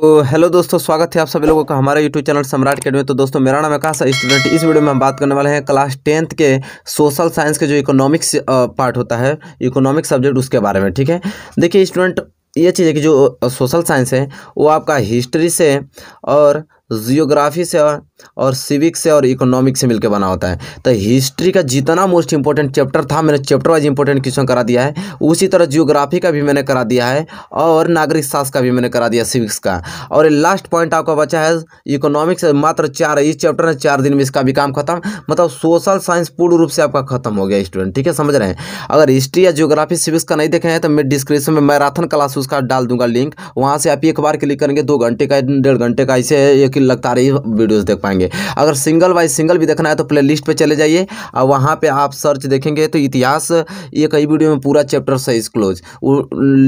तो हेलो दोस्तों स्वागत है आप सभी लोगों का हमारे यूट्यूब चैनल सम्राट अकेडमी तो दोस्तों मेरा नाम आकाश स्टूडेंट इस वीडियो में हम बात करने वाले हैं क्लास टेंथ के सोशल साइंस के जो इकोनॉमिक्स पार्ट होता है इकोनॉमिक सब्जेक्ट उसके बारे में ठीक है देखिए स्टूडेंट ये चीज़ है कि जो सोशल साइंस है वो आपका हिस्ट्री से और जियोग्राफी से और और सिविक्स से और इकोनॉमिक्स से मिलकर बना होता है तो हिस्ट्री का जितना मोस्ट इंपॉर्टेंट चैप्टर था मैंने चैप्टर वाइज इंपॉर्टेंट क्वेश्चन करा दिया है उसी तरह जियोग्राफी का भी मैंने करा दिया है और नागरिक शास्त्र का भी मैंने करा दिया सिविक्स का और लास्ट पॉइंट आपका बचा है इकोनॉमिक्स मात्र चार इस चैप्टर ने चार दिन में इसका भी काम खत्म मतलब सोशल साइंस पूर्ण रूप से आपका खत्म हो गया स्टूडेंट ठीक है समझ रहे हैं अगर हिस्ट्री या जियोग्राफी सिविक्स का नहीं देखे हैं तो मैं डिस्क्रिप्शन में मैराथन क्लास उसका डाल दूंगा लिंक वहाँ से आप एक बार क्लिक करेंगे दो घंटे का डेढ़ घंटे का इसे एक लगता रही वीडियोज़ देख पाएंगे पाएंगे अगर सिंगल वाइज सिंगल भी देखना है तो प्ले लिस्ट पर चले जाइए और वहाँ पर आप सर्च देखेंगे तो इतिहास ये कई वीडियो में पूरा चैप्टर साइज क्लोज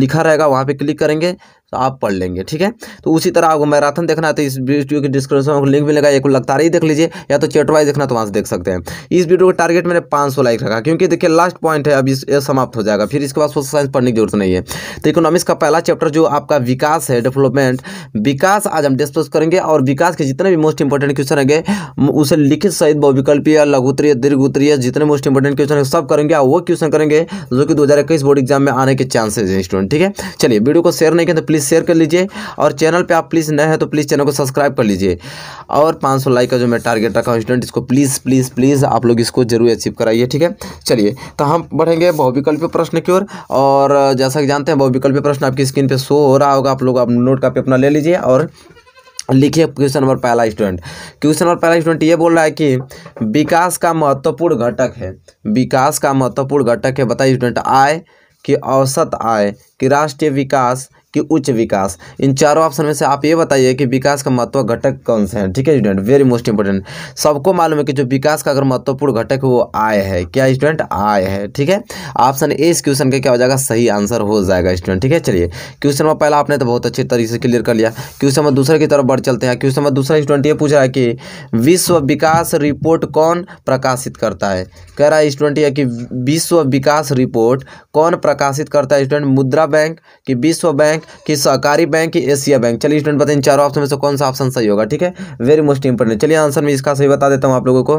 लिखा रहेगा वहाँ पर क्लिक करेंगे तो आप पढ़ लेंगे ठीक है तो उसी तरह आपको मैराथन देखना है तो इस वीडियो की डिस्क्रिप्शन में लिंक मिलेगा एक लगता ही देख लीजिए या तो वाइज देखना तो वहाँ से देख सकते हैं इस वीडियो का टारगेट मैंने पाँच लाइक रखा क्योंकि देखिए लास्ट पॉइंट है अभी समाप्त हो जाएगा फिर इसके बाद सोशल साइंस पढ़ने की जरूरत नहीं है तो इकोनॉमिक्स का पहला चैप्टर जो आपका विकास है डेवलपमेंट विकास आज हम डिस्कस करेंगे और विकास के जितने भी मोस्ट इंपॉर्टेंट क्वेश्चन है उसे लिखित सहित बहुविकल्पीय उत्तरीय दीर्घ उत्तरीय जितने मोस्ट इंपॉर्टेंट क्वेश्चन है सब करेंगे और वो क्वेश्चन करेंगे जो कि दो बोर्ड एग्जाम में आने के चांसेज हैं स्टूडेंट ठीक है चलिए वीडियो को शेयर नहीं करें तो प्लीज प्लीज़ शेयर कर लीजिए और चैनल पे आप प्लीज़ नए हैं तो प्लीज़ चैनल को सब्सक्राइब कर लीजिए और 500 लाइक का जो मैं टारगेट रखा हूँ स्टूडेंट इसको प्लीज़ प्लीज़ प्लीज़ आप लोग इसको जरूर अचीव कराइए ठीक है चलिए तो हम बढ़ेंगे बहुविकल्पी प्रश्न की ओर और, और जैसा कि जानते हैं बहुविकल्पी प्रश्न आपकी स्क्रीन पर शो हो रहा होगा आप लोग आप नोट कापी अपना ले लीजिए और लिखिए क्वेश्चन नंबर पहला स्टूडेंट क्वेश्चन नंबर पहला स्टूडेंट ये बोल रहा है कि विकास का महत्वपूर्ण घटक है विकास का महत्वपूर्ण घटक है बताइए स्टूडेंट आय कि औसत आय कि राष्ट्रीय विकास कि उच्च विकास इन चारों ऑप्शन में से आप ये बताइए कि विकास का महत्व घटक कौन से हैं ठीक है स्टूडेंट वेरी मोस्ट इंपॉर्टेंट सबको मालूम है कि जो विकास का अगर महत्वपूर्ण घटक है वो आय है क्या स्टूडेंट आय है ठीक है ऑप्शन ए इस क्वेश्चन का क्या हो जाएगा सही आंसर हो जाएगा स्टूडेंट ठीक है चलिए क्वेश्चन में पहला आपने तो बहुत अच्छे तरीके से क्लियर कर लिया क्वेश्चन में दूसरे की तरफ बढ़ चलते हैं क्वेश्चन में दूसरा स्टूडेंट ये पूछ रहा है कि विश्व विकास रिपोर्ट कौन प्रकाशित करता है कह रहा है स्टूडेंट यह कि विश्व विकास रिपोर्ट कौन प्रकाशित करता है स्टूडेंट मुद्रा बैंक कि विश्व बैंक कि सहकारी बैंक की एशिया बैंक चलिए स्टूडेंट बताइए चारों ऑप्शन में से कौन सा ऑप्शन सही होगा ठीक है वेरी मोस्ट इंपॉर्टेंट चलिए आंसर में इसका सही बता देता हूँ आप लोगों को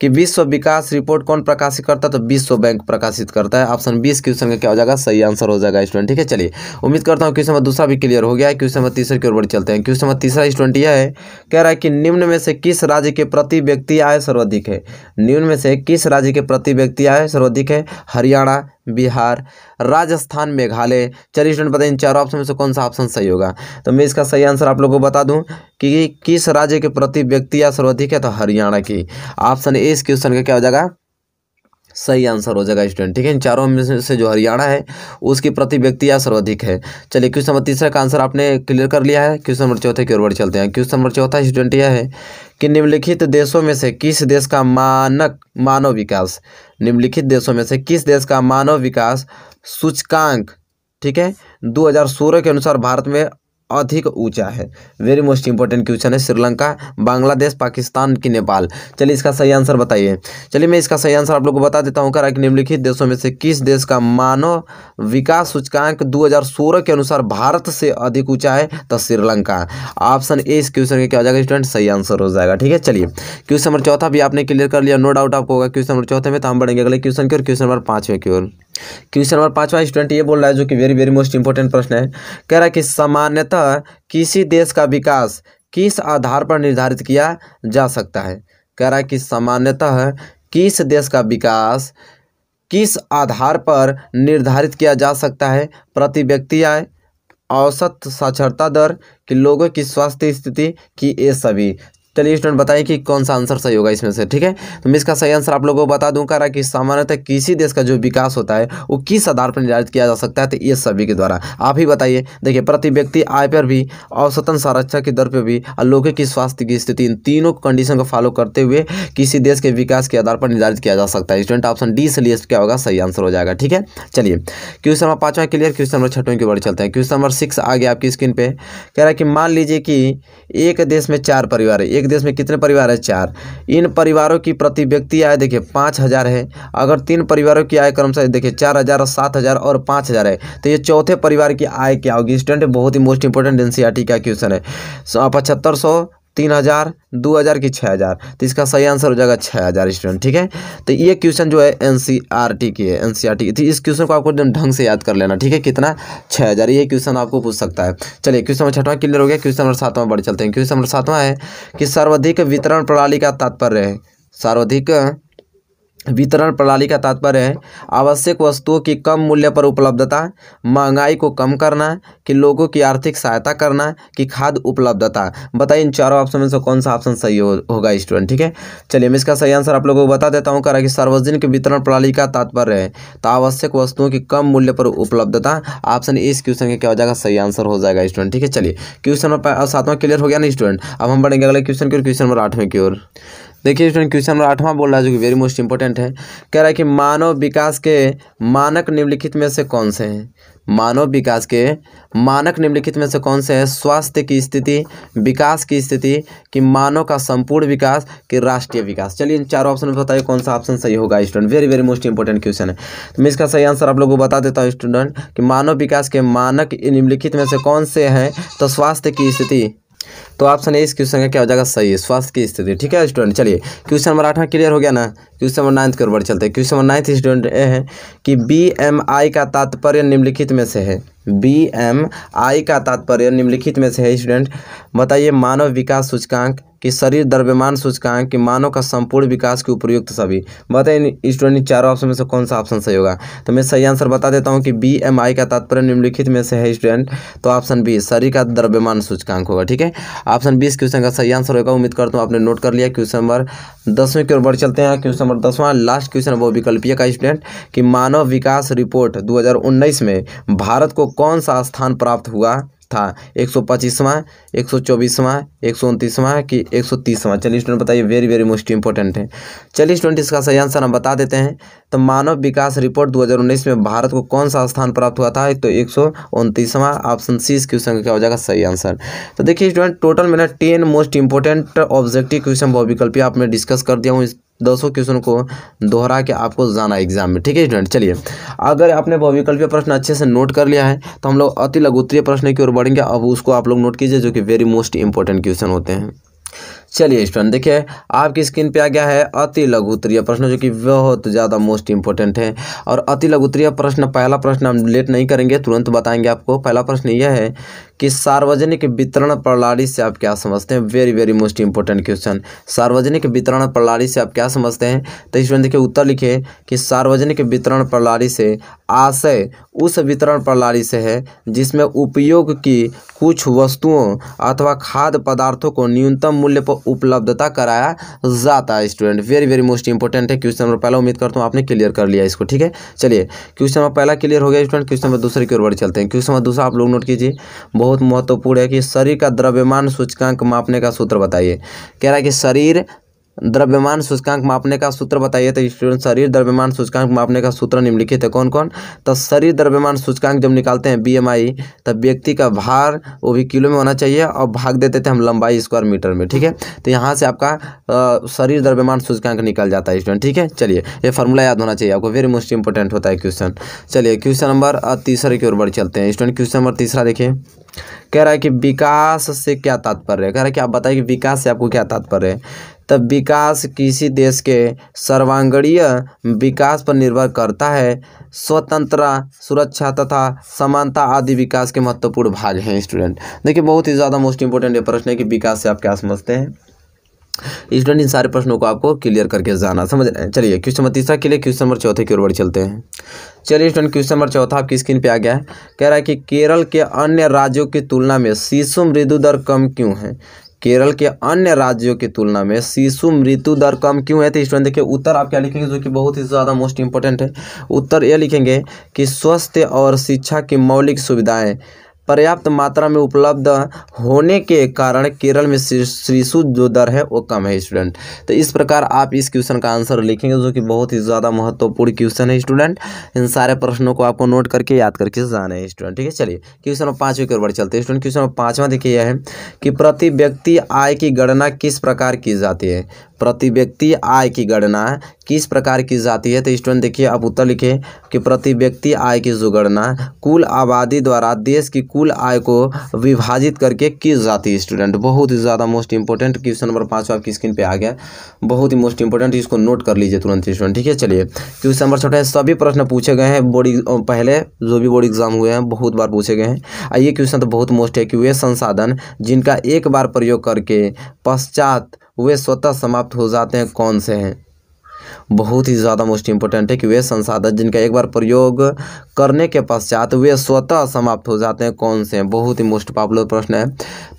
कि विश्व विकास रिपोर्ट कौन प्रकाशित करता है तो विश्व बैंक प्रकाशित करता है ऑप्शन बीस क्वेश्चन का क्या हो जाएगा सही आंसर हो जाएगा स्टूडेंट ठीक है चलिए उम्मीद करता हूँ क्वेश्चन दूसरा भी क्लियर हो गया है क्वेश्चन नंबर तीसरे की ओर बढ़ चलते हैं क्वेश्चन नंबर तीसरा स्टूडेंट यह है कह रहा है कि निम्न में से किस राज्य के प्रति व्यक्ति आय सर्वाधिक है निम्न में से किस राज्य के प्रति व्यक्ति आय सर्वाधिक है हरियाणा बिहार राजस्थान मेघालय चलिए स्टूडेंट बताइए इन चार ऑप्शन में से कौन सा ऑप्शन सही होगा तो मैं इसका सही आंसर आप लोगों को बता दूं कि किस राज्य के प्रति व्यक्ति या सर्वाधिक है तो हरियाणा की ऑप्शन ए इस क्वेश्चन का क्या हो जाएगा सही आंसर हो जाएगा स्टूडेंट ठीक है इन चारों में से जो हरियाणा है उसकी प्रति व्यक्ति या सर्वाधिक है चलिए क्वेश्चन नंबर तीसरा का आंसर आपने क्लियर कर लिया है क्वेश्चन नंबर चौथे की ओर चलते हैं क्वेश्चन नंबर चौथा स्टूडेंट यह है कि निम्नलिखित देशों में से किस देश का मानक मानव विकास निम्नलिखित देशों में से किस देश का मानव विकास सूचकांक ठीक है दो के अनुसार भारत में अधिक ऊंचा है वेरी मोस्ट इंपॉर्टेंट क्वेश्चन है श्रीलंका बांग्लादेश पाकिस्तान की नेपाल चलिए इसका सही आंसर बताइए चलिए मैं इसका सही आंसर आप लोग को बता देता हूँ करा कि निम्नलिखित देशों में से किस देश का मानव विकास सूचकांक 2016 के अनुसार भारत से अधिक ऊंचा है तो श्रीलंका ऑप्शन ए इस क्वेश्चन का क्या हो जाएगा स्टूडेंट सही आंसर हो जाएगा ठीक है चलिए क्वेश्चन नंबर चौथा भी आपने क्लियर कर लिया नो डाउट आपको होगा क्वेश्चन नंबर चौथे में तो हम बढ़ेंगे अगले क्वेश्चन की और क्वेश्चन नंबर पाँचवें की ओर क्वेश्चन नंबर पांचवा स्टूडेंट ये बोल रहा है जो कि वेरी वेरी मोस्ट इंपॉर्टेंट प्रश्न है कह रहा है कि सामान्यतः किसी देश का विकास किस आधार पर निर्धारित किया जा सकता है कह रहा है कि सामान्यतः किस देश का विकास किस आधार पर निर्धारित किया जा सकता है प्रति व्यक्ति आय औसत साक्षरता दर कि लोगों की स्वास्थ्य स्थिति की ये सभी चलिए स्टूडेंट बताइए कि कौन सा आंसर सही होगा इसमें से ठीक है तो मैं इसका सही आंसर आप लोगों को बता दूं कह रहा कि सामान्यतः किसी देश का जो विकास होता है वो किस आधार पर निर्धारित किया जा सकता है तो ये सभी के द्वारा आप ही बताइए देखिए प्रति व्यक्ति आय पर भी औसतन संरक्षा की दर पर भी और लोगों की स्वास्थ्य की स्थिति इन तीनों कंडीशन को फॉलो करते हुए किसी देश के विकास के आधार पर निर्धारित किया जा सकता है स्टूडेंट ऑप्शन डी से लिए क्या होगा सही आंसर हो जाएगा ठीक है चलिए क्वेश्चन नंबर पाँचवा क्लियर क्वेश्चन नंबर छठवें की ओर चलते हैं क्वेश्चन नंबर सिक्स आ गया आपकी स्क्रीन पर कह रहा है कि मान लीजिए कि एक देश में चार परिवार है एक देश में कितने परिवार है चार इन परिवारों की प्रति व्यक्ति आय देखिए पाँच हज़ार है अगर तीन परिवारों की आय क्रमशः देखिए चार हज़ार सात हज़ार और पाँच हज़ार है तो ये चौथे परिवार की आय क्या होगी स्टूडेंट बहुत ही मोस्ट इंपोर्टेंट एन का क्वेश्चन है पचहत्तर सौ तीन हज़ार दो हज़ार की छः हज़ार तो इसका सही आंसर हो जाएगा छः हज़ार स्टूडेंट ठीक है तो ये क्वेश्चन जो है एन सी आर टी की है एन सी आर टी तो इस क्वेश्चन को आपको एकदम ढंग से याद कर लेना ठीक है कितना छः हज़ार ये क्वेश्चन आपको पूछ सकता है चलिए क्वेश्चन नंबर छठवां क्लियर हो गया क्वेश्चन नंबर सातवां बढ़ चलते हैं क्वेश्चन नंबर सातवां है कि सर्वाधिक वितरण प्रणाली का तात्पर्य है सर्वाधिक वितरण प्रणाली का तात्पर्य है आवश्यक वस्तुओं की कम मूल्य पर उपलब्धता महंगाई को कम करना कि लोगों की आर्थिक सहायता करना कि खाद्य उपलब्धता बताइए इन चारों ऑप्शन में से कौन सा ऑप्शन सही हो, होगा स्टूडेंट ठीक है चलिए मैं इसका सही आंसर आप लोगों को बता देता हूँ करा कि सार्वजनिक वितरण प्रणाली का तात्पर्य है तो आवश्यक वस्तुओं की कम मूल्य पर उपलब्धता ऑप्शन इस क्वेश्चन का क्या हो जाएगा सही आंसर हो जाएगा स्टूडेंट ठीक है चलिए क्वेश्चन नंबर सातवां क्लियर हो गया ना स्टूडेंट अब हम बढ़ेंगे अगले क्वेश्चन की ओर क्वेश्चन नंबर आठवें की ओर देखिए स्टूडेंट क्वेश्चन नंबर आठवां बोल रहा है जो कि वेरी मोस्ट इंपॉर्टेंट है कह रहा है कि मानव विकास के मानक निम्नलिखित में से कौन से हैं मानव विकास के मानक निम्नलिखित में से कौन से हैं स्वास्थ्य की स्थिति विकास की स्थिति कि मानव का संपूर्ण विकास कि राष्ट्रीय विकास चलिए इन चारों ऑप्शन में बताइए कौन सा ऑप्शन सही होगा student very very most important question है तो मैं इसका सही आंसर आप लोगों को बता देता हूँ स्टूडेंट कि मानव विकास के मानक निम्नलिखित में से कौन से हैं तो स्वास्थ्य की स्थिति तो ऑप्शन ए इस क्वेश्चन का क्या हो जाएगा सही है स्वास्थ्य की स्थिति ठीक है स्टूडेंट चलिए क्वेश्चन नंबर आठ क्लियर हो गया ना क्वेश्चन नंबर नाइन्थ के ऊपर चलते हैं question number ninth student A है कि बी एम आई का तात्पर्य निम्नलिखित में से है बी एम आई का तात्पर्य निम्नलिखित में से है स्टूडेंट बताइए मानव विकास सूचकांक कि शरीर द्रव्यमान सूचकांक कि मानव का संपूर्ण विकास के उपयुक्त सभी बताइए स्टूडेंट चारों ऑप्शन में से कौन सा ऑप्शन सही होगा तो मैं सही आंसर बता देता हूँ कि बी एम आई का तात्पर्य निम्नलिखित में से है स्टूडेंट तो ऑप्शन बी शरीर का द्रव्यमान सूचकांक होगा ठीक है ऑप्शन बीस क्वेश्चन का सही आंसर होगा उम्मीद करता हूँ आपने नोट कर लिया क्वेश्चन नंबर दसवें की ओर बढ़ चलते हैं क्वेश्चन नंबर दसवां लास्ट क्वेश्चन वो विकल्पीय का स्टूडेंट कि मानव विकास रिपोर्ट दो में भारत को कौन सा स्थान प्राप्त हुआ था एक सौ पच्चीसवां एक सौ चौबीसवां एक सौ उनतीसवां कि एक सौ तीसवां चलिए स्टूडेंट बताइए वेरी वेरी मोस्ट इंपॉर्टेंट है चलिए स्टूडेंट इसका सही आंसर हम बता देते हैं तो मानव विकास रिपोर्ट 2019 में भारत को कौन सा स्थान प्राप्त हुआ था तो एक सौ उनतीसवां ऑप्शन सी इस क्वेश्चन का क्या हो जाएगा सही आंसर तो देखिए स्टूडेंट टोटल मैंने ten most important objective question बहुविकल्पी आप मैं डिस्कस कर दिया हूँ दसों क्वेश्चन को दोहरा के आपको जाना एग्जाम में ठीक है स्टूडेंट चलिए अगर आपने बहुविकल्पीय प्रश्न अच्छे से नोट कर लिया है तो हम लोग अति लघुत्तरीय प्रश्न की ओर बढ़ेंगे अब उसको आप लोग नोट कीजिए जो कि वेरी मोस्ट इंपॉर्टेंट क्वेश्चन होते हैं चलिए स्टूडेंट देखिए आपकी स्क्रीन पे आ गया है अति लघुत्तरीय प्रश्न जो कि बहुत ज़्यादा मोस्ट इंपॉर्टेंट है और अति लघुत्तरीय प्रश्न पहला प्रश्न हम लेट नहीं करेंगे तुरंत बताएंगे आपको पहला प्रश्न यह है कि सार्वजनिक वितरण प्रणाली से आप क्या समझते हैं very very most important question सार्वजनिक वितरण प्रणाली से आप क्या समझते हैं तो इसमें देखिए उत्तर लिखे कि सार्वजनिक वितरण प्रणाली से आशय उस वितरण प्रणाली से है जिसमें उपयोग की कुछ वस्तुओं अथवा खाद्य पदार्थों को न्यूनतम मूल्य पर उपलब्धता कराया जाता है student very very most important है क्वेश्चन नंबर पहला उम्मीद करता हूँ आपने क्लियर कर लिया इसको ठीक है चलिए क्वेश्चन नंबर पहला क्लियर हो गया स्टूडेंट क्वेश्चन नंबर दूसरे की ओर बढ़ चलते हैं क्वेश्चन नंबर दूसरा आप लोग नोट कीजिए बहुत बहुत महत्वपूर्ण है कि शरीर का द्रव्यमान सूचकांक मापने का सूत्र बताइए कह रहा है कि शरीर द्रव्यमान सूचकांक मापने का सूत्र बताइए तो स्टूडेंट शरीर द्रव्यमान सूचकांक मापने का सूत्र निम्नलिखित है कौन कौन तो शरीर द्रव्यमान सूचकांक जब निकालते हैं बीएमआई तब व्यक्ति का भार वो भी किलो में होना चाहिए और भाग देते थे हम लंबाई स्क्वायर मीटर में ठीक है तो यहाँ से आपका शरीर द्रव्यमान सूचकांक निकल जाता है स्टूडेंट ठीक है चलिए ये फॉर्मूला याद होना चाहिए आपको वेरी मोस्ट इंपॉर्टेंट होता है क्वेश्चन चलिए क्वेश्चन नंबर तीसरे की ओर बढ़ चलते हैं स्टूडेंट क्वेश्चन नंबर तीसरा देखिए कह रहा है कि विकास से क्या तात्पर्य है कह रहा है कि आप बताइए कि विकास से आपको क्या तात्पर्य है तब विकास किसी देश के सर्वांगीण विकास पर निर्भर करता है स्वतंत्रता सुरक्षा तथा समानता आदि विकास के महत्वपूर्ण भाग हैं स्टूडेंट देखिए बहुत ही ज़्यादा मोस्ट इंपॉर्टेंट ये प्रश्न है कि विकास से आप क्या समझते हैं स्टूडेंट इन सारे प्रश्नों को आपको क्लियर करके जाना समझ रहे हैं चलिए क्वेश्चन नंबर तीसरा के लिए क्वेश्चन नंबर चौथे की ओर बढ़ चलते हैं चलिए स्टूडेंट क्वेश्चन नंबर चौथा आपकी स्क्रीन पे आ गया है कह रहा है कि केरल के अन्य राज्यों की तुलना में शिशु मृत्यु दर कम क्यों है केरल के अन्य राज्यों की तुलना में शिशु मृत्यु दर कम क्यों है तो स्टूडेंट देखिए उत्तर आप क्या लिखेंगे जो कि बहुत ही ज़्यादा मोस्ट इंपॉर्टेंट है उत्तर ये लिखेंगे कि स्वास्थ्य और शिक्षा की मौलिक सुविधाएं पर्याप्त मात्रा में उपलब्ध होने के कारण केरल में शिशु जो दर है वो कम है स्टूडेंट तो इस प्रकार आप इस क्वेश्चन का आंसर लिखेंगे जो कि बहुत ही ज़्यादा महत्वपूर्ण क्वेश्चन है स्टूडेंट इन सारे प्रश्नों को आपको नोट करके याद करके जाना है स्टूडेंट ठीक है चलिए क्वेश्चन नंबर पाँचवें के बढ़ चलते हैं स्टूडेंट क्वेश्चन नंबर पाँचवा देखिए यह है कि प्रति व्यक्ति आय की गणना किस प्रकार की जाती है प्रति व्यक्ति आय की गणना किस प्रकार की जाती है तो स्टूडेंट देखिए आप उत्तर लिखे कि प्रति व्यक्ति आय की जो गणना कुल आबादी द्वारा देश की कुल आय को विभाजित करके की जाती है स्टूडेंट बहुत ही ज़्यादा मोस्ट इंपॉर्टेंट क्वेश्चन नंबर पाँच आपकी स्क्रीन पे आ गया बहुत ही मोस्ट इंपॉर्टेंट इसको नोट कर लीजिए तुरंत स्टूडेंट ठीक है चलिए क्वेश्चन नंबर छोटा सभी प्रश्न पूछे गए हैं बोर्ड पहले जो भी बोर्ड एग्जाम हुए हैं बहुत बार पूछे गए हैं आइए क्वेश्चन तो बहुत मोस्ट है कि वे संसाधन जिनका एक बार प्रयोग करके पश्चात वे स्वतः समाप्त हो जाते हैं कौन से हैं बहुत ही ज़्यादा मोस्ट इम्पोर्टेंट है कि वे संसाधन जिनका एक बार प्रयोग करने के पश्चात वे स्वतः समाप्त हो जाते हैं कौन से बहुत ही मोस्ट पॉपुलर प्रश्न है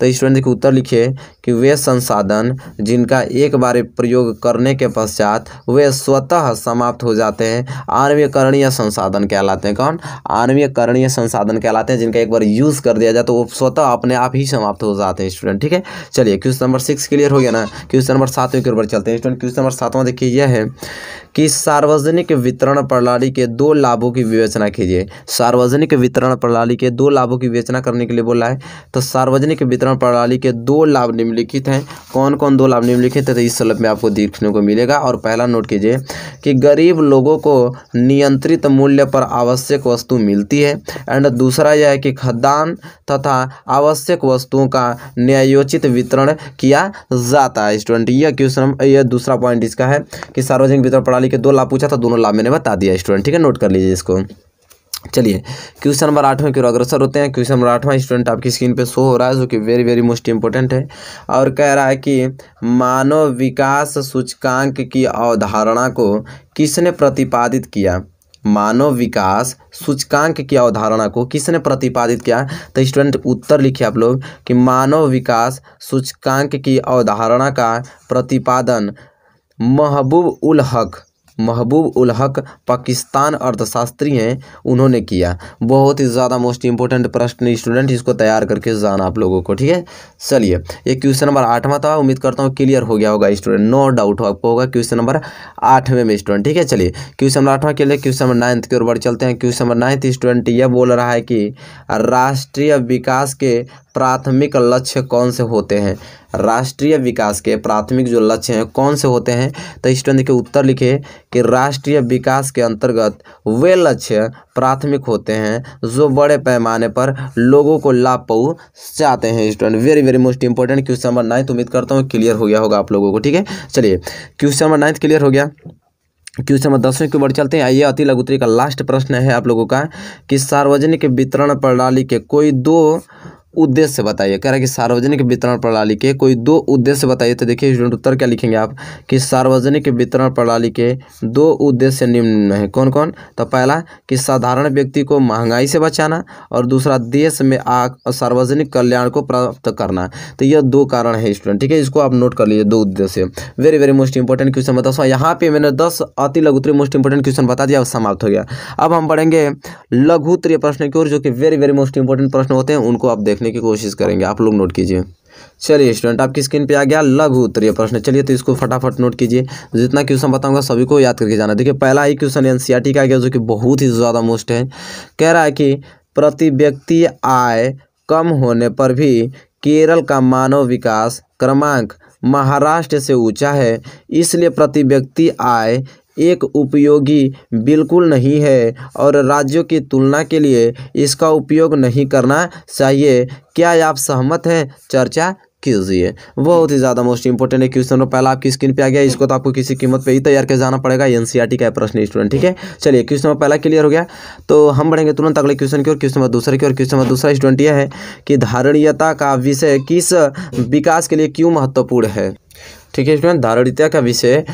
तो स्टूडेंट के उत्तर लिखिए कि वे संसाधन जिनका एक बार प्रयोग करने के पश्चात वे स्वतः समाप्त हो जाते हैं आर्मीकरणीय संसाधन कहलाते हैं कौन आर्मीकरणीय संसाधन कहलाते हैं जिनका एक बार यूज़ कर दिया जाए तो वो स्वतः अपने आप ही समाप्त हो जाते हैं स्टूडेंट ठीक है चलिए क्वेश्चन नंबर सिक्स क्लियर हो गया ना क्वेश्चन नंबर सातवें के ऊपर चलते हैं स्टूडेंट क्वेश्चन नंबर सातवां देखिए यह है कि सार्वजनिक वितरण प्रणाली के दो लाभों की विवेचना कीजिए सार्वजनिक वितरण प्रणाली के दो लाभों की विवेचना करने के लिए बोला है तो सार्वजनिक वितरण प्रणाली के दो लाभ निम्नलिखित हैं कौन कौन दो लाभ निम्नलिखित है तो इस सलभ में आपको देखने को मिलेगा और पहला नोट कीजिए कि गरीब लोगों को नियंत्रित मूल्य पर आवश्यक वस्तु मिलती है एंड दूसरा यह है कि खदान तथा आवश्यक वस्तुओं का न्यायोचित वितरण किया जाता है स्टूडेंट यह क्वेश्चन यह दूसरा पॉइंट इसका है कि सार्वजनिक सार्वजनिक वितरण प्रणाली के दो लाभ पूछा था दोनों लाभ मैंने बता दिया स्टूडेंट ठीक है नोट कर लीजिए इसको चलिए क्वेश्चन नंबर आठ में क्यों अग्रसर होते हैं क्वेश्चन नंबर आठवां स्टूडेंट आपकी स्क्रीन पे शो हो रहा है जो कि वेरी वेरी मोस्ट इंपॉर्टेंट है और कह रहा है कि मानव विकास सूचकांक की अवधारणा को किसने प्रतिपादित किया मानव विकास सूचकांक की अवधारणा को किसने प्रतिपादित किया तो स्टूडेंट उत्तर लिखिए आप लोग कि मानव विकास सूचकांक की अवधारणा का प्रतिपादन महबूब उल हक महबूब उल हक पाकिस्तान अर्थशास्त्री हैं उन्होंने किया बहुत ही ज़्यादा मोस्ट इंपॉर्टेंट प्रश्न स्टूडेंट इसको तैयार करके जाना आप लोगों को ठीक है चलिए ये क्वेश्चन नंबर आठवां था उम्मीद करता हूँ क्लियर हो गया होगा स्टूडेंट नो डाउट हो आपको होगा क्वेश्चन नंबर आठवें में स्टूडेंट ठीक है चलिए क्वेश्चन नंबर आठवां के लिए क्वेश्चन नंबर नाइन्थ की ओर बढ़ चलते हैं क्वेश्चन नंबर नाइन्थ स्टूडेंट यह बोल रहा है कि राष्ट्रीय विकास के प्राथमिक लक्ष्य कौन से होते हैं राष्ट्रीय विकास के प्राथमिक जो लक्ष्य हैं कौन से होते हैं तो स्टूडेंट देखिए उत्तर लिखे कि राष्ट्रीय विकास के अंतर्गत वे लक्ष्य प्राथमिक होते हैं जो बड़े पैमाने पर लोगों को लाभ पहुँचाते हैं student very very most important question number ninth उम्मीद करता हूँ क्लियर हो गया होगा आप लोगों को ठीक है चलिए क्वेश्चन नंबर नाइन्थ क्लियर हो गया क्वेश्चन नंबर दसवें के ऊपर चलते हैं आइए अति लघुतरी का लास्ट प्रश्न है आप लोगों का कि सार्वजनिक वितरण प्रणाली के कोई दो उद्देश्य बताइए कह रहा है कि सार्वजनिक वितरण प्रणाली के कोई दो उद्देश्य बताइए तो देखिए स्टूडेंट उत्तर क्या लिखेंगे आप कि सार्वजनिक वितरण प्रणाली के दो उद्देश्य निम्न है कौन कौन तो पहला कि साधारण व्यक्ति को महंगाई से बचाना और दूसरा देश में आग सार्वजनिक कल्याण को प्राप्त करना तो यह दो कारण है स्टूडेंट ठीक है इसको आप नोट कर लीजिए दो उद्देश्य very very most important question बता सौ यहाँ पे मैंने दस अति लघुत्री मोस्ट इंपॉर्टेंट क्वेश्चन बता दिया समाप्त हो गया अब हम पढ़ेंगे लघुत्रीय प्रश्न की ओर जो कि वेरी वेरी मोस्ट इंपॉर्टेंट प्रश्न होते हैं उनको आप देखें लिखने की कोशिश करेंगे आप लोग नोट कीजिए चलिए स्टूडेंट आपकी स्क्रीन पे आ गया लघु उत्तरीय प्रश्न चलिए तो इसको फटाफट नोट कीजिए जितना क्वेश्चन बताऊंगा सभी को याद करके जाना देखिए पहला ही क्वेश्चन एन का आ गया जो कि बहुत ही ज़्यादा मोस्ट है कह रहा है कि प्रति व्यक्ति आय कम होने पर भी केरल का मानव विकास क्रमांक महाराष्ट्र से ऊंचा है इसलिए प्रति व्यक्ति आय एक उपयोगी बिल्कुल नहीं है और राज्यों की तुलना के लिए इसका उपयोग नहीं करना चाहिए क्या आप सहमत हैं चर्चा कीजिए बहुत ही ज़्यादा मोस्ट इंपॉर्टेंट है क्वेश्चन और पहला आपकी स्क्रीन पे आ गया इसको तो आपको किसी कीमत पे ही तैयार के जाना पड़ेगा एन e का प्रश्न स्टूडेंट ठीक है चलिए क्वेश्चन नंबर पहला क्लियर हो गया तो हम बढ़ेंगे तुरंत अगले क्वेश्चन की और क्वेश्चन नंबर दूसरे की और क्वेश्चन नंबर दूसरा स्टूडेंट यह है कि धारणीयता का विषय किस विकास के लिए क्यों महत्वपूर्ण है ठीक है इसमें धारणिता का विषय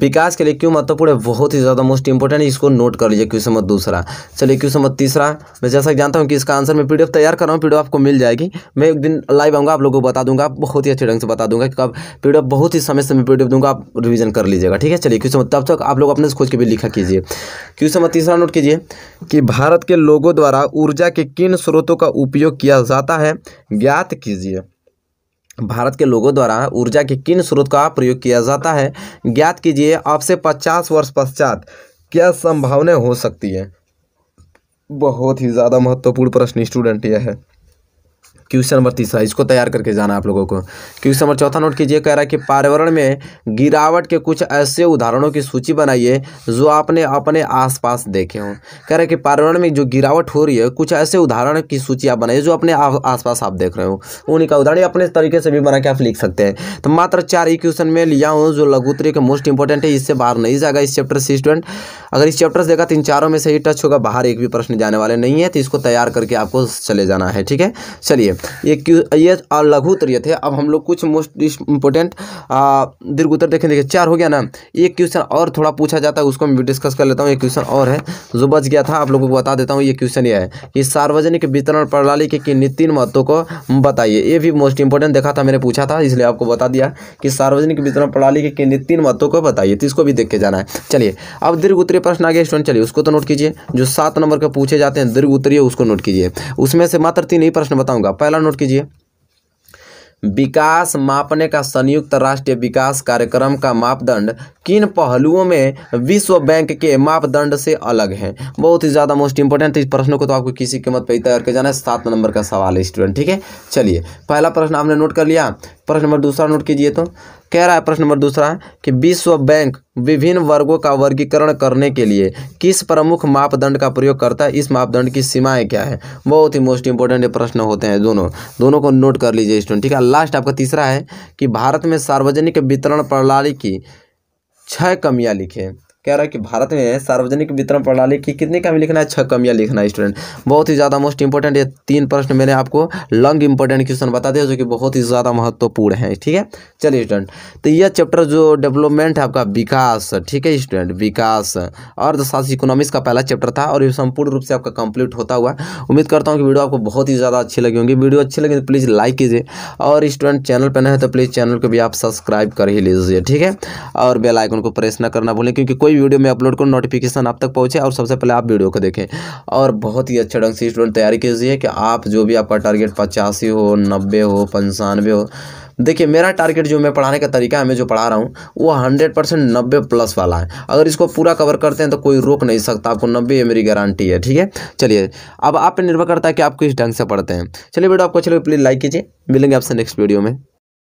विकास के लिए क्यों महत्वपूर्ण है बहुत ही ज़्यादा मोस्ट इंपॉर्टेंट है इसको नोट कर लीजिए क्वेश्चन नंबर दूसरा चलिए क्वेश्चन नंबर तीसरा मैं जैसा जानता हूँ कि इसका आंसर मैं पीडीएफ तैयार कर रहा हूँ पीडीएफ आपको मिल जाएगी मैं एक दिन लाइव आऊँगा आप लोगों को बता दूंगा बहुत ही अच्छे ढंग से बता दूंगा क्योंकि आप पीडीएफ बहुत ही समय से मैं पी दूंगा आप रिविजन कर लीजिएगा ठीक है चलिए क्वेश्चन तब तक आप लोग अपने खोज के भी लिखा कीजिए क्वेश्चन नंबर तीसरा नोट कीजिए कि भारत के लोगों द्वारा ऊर्जा के किन स्रोतों का उपयोग किया जाता है ज्ञात कीजिए भारत के लोगों द्वारा ऊर्जा के किन स्रोत का प्रयोग किया जाता है ज्ञात कीजिए आपसे पचास वर्ष पश्चात क्या संभावना हो सकती है बहुत ही ज़्यादा महत्वपूर्ण प्रश्न स्टूडेंट यह है क्वेश्चन नंबर तीसरा इसको तैयार करके जाना आप लोगों को क्वेश्चन नंबर चौथा नोट कीजिए कह रहा है कि पर्यावरण में गिरावट के कुछ ऐसे उदाहरणों की सूची बनाइए जो आपने अपने आसपास देखे हों कह रहा है कि पर्यावरण में जो गिरावट हो रही है कुछ ऐसे उदाहरण की सूची आप बनाइए जो अपने आसपास आप देख रहे हो उन्हीं का उदाहरण अपने तरीके से भी बना के आप लिख सकते हैं तो मात्र चार ही क्वेश्चन में लिया हूँ जो लघुतरी के मोस्ट इंपॉर्टेंट है इससे बाहर नहीं जाएगा इस चैप्टर से स्टूडेंट अगर इस चैप्टर से देखा तीन चारों में से ही टच होगा बाहर एक भी प्रश्न जाने वाले नहीं है तो इसको तैयार करके आपको चले जाना है ठीक है चलिए ये क्यू ये लघु उत्तरीय थे अब हम लोग कुछ मोस्ट इंपोर्टेंट दीर्घ उत्तर देखें देखिए चार हो गया ना एक क्वेश्चन और थोड़ा पूछा जाता है उसको मैं डिस्कस कर लेता हूँ एक क्वेश्चन और है जो बच गया था आप लोगों को बता देता हूँ ये क्वेश्चन ये है कि सार्वजनिक वितरण प्रणाली के किन्नी तीन महत्वों को बताइए ये भी मोस्ट इंपोर्टेंट देखा था मैंने पूछा था इसलिए आपको बता दिया कि सार्वजनिक वितरण प्रणाली के किन्नी तीन महत्वों को बताइए तो इसको भी देख के जाना है चलिए अब दीर्घ उत्तरीय प्रश्न आगे स्टूडेंट चलिए उसको तो नोट कीजिए जो सात नंबर के पूछे जाते हैं दीर्घ उत्तरीय उसको नोट कीजिए उसमें से मात्र तीन ही प्रश्न बताऊंगा पहला नोट कीजिए विकास मापने का संयुक्त राष्ट्रीय विकास कार्यक्रम का मापदंड किन पहलुओं में विश्व बैंक के मापदंड से अलग है बहुत ही ज़्यादा मोस्ट इंपॉर्टेंट इस प्रश्न को तो आपको किसी कीमत पर ही तैयार कर जाना है सात नंबर का सवाल है स्टूडेंट ठीक है चलिए पहला प्रश्न आपने नोट कर लिया प्रश्न नंबर दूसरा नोट कीजिए तो कह रहा है प्रश्न नंबर दूसरा कि विश्व बैंक विभिन्न वर्गों का वर्गीकरण करने के लिए किस प्रमुख मापदंड का प्रयोग करता है इस मापदंड की सीमाएं क्या है बहुत ही मोस्ट इंपॉर्टेंट प्रश्न होते हैं दोनों दोनों को नोट कर लीजिए स्टूडेंट ठीक है लास्ट आपका तीसरा है कि भारत में सार्वजनिक वितरण प्रणाली की छः कमियाँ लिखें कह रहा है कि भारत में सार्वजनिक वितरण प्रणाली की कितनी कमी लिखना है छह कमियाँ लिखना है स्टूडेंट बहुत ही ज़्यादा मोस्ट इंपॉर्टेंट ये तीन प्रश्न मैंने आपको लॉन्ग इंपॉर्टेंट क्वेश्चन बता दिया जो कि बहुत ही ज़्यादा महत्वपूर्ण है ठीक है चलिए स्टूडेंट तो यह चैप्टर जो डेवलपमेंट है आपका विकास ठीक है स्टूडेंट विकास अर्थशास्त्र इकोनॉमिक्स का पहला चैप्टर था और ये संपूर्ण रूप से आपका कंप्लीट होता हुआ उम्मीद करता हूँ कि वीडियो आपको बहुत ही ज़्यादा अच्छी लगी होंगी वीडियो अच्छी लगी तो प्लीज़ लाइक कीजिए और स्टूडेंट चैनल पर नहीं है तो प्लीज़ चैनल को भी आप सब्सक्राइब कर ही लीजिए ठीक है और बेलाइकन को प्रेस न करना भूलें क्योंकि कोई कोई वीडियो मैं अपलोड करूँ नोटिफिकेशन आप तक पहुँचे और सबसे पहले आप वीडियो को देखें और बहुत ही अच्छे ढंग से स्टूडेंट तैयारी कीजिए कि आप जो भी आपका टारगेट पचासी हो नब्बे हो पंचानवे हो देखिए मेरा टारगेट जो मैं पढ़ाने का तरीका है मैं जो पढ़ा रहा हूँ वो हंड्रेड परसेंट नब्बे प्लस वाला है अगर इसको पूरा कवर करते हैं तो कोई रोक नहीं सकता आपको नब्बे ये मेरी गारंटी है ठीक है चलिए अब आप पर निर्भर करता है कि आप किस ढंग से पढ़ते हैं चलिए वीडियो आपको चलिए प्लीज़ लाइक कीजिए मिलेंगे आपसे नेक्स्ट वीडियो में